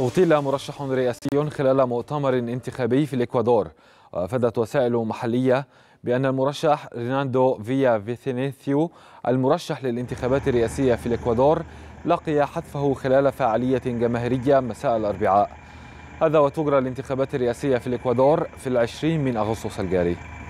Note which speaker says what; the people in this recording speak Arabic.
Speaker 1: أغتيل مرشح رئاسي خلال مؤتمر انتخابي في الإكوادور وأفادت وسائل محلية بأن المرشح ريناندو فيا فيثينيثيو المرشح للانتخابات الرئاسية في الإكوادور لقي حتفه خلال فعالية جماهيرية مساء الأربعاء هذا وتجرى الانتخابات الرئاسية في الإكوادور في العشرين من أغسطس الجاري